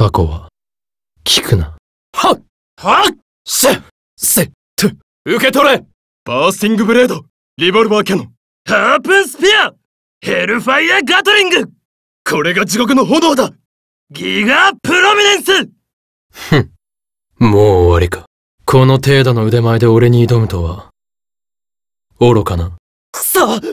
過去は、聞くな。はっはっせせと、受け取れバースティングブレード、リボルバーキャノン、ハープンスピアヘルファイアガトリングこれが地獄の炎だギガプロミネンスふん、もう終わりか。この程度の腕前で俺に挑むとは、愚かな。くそ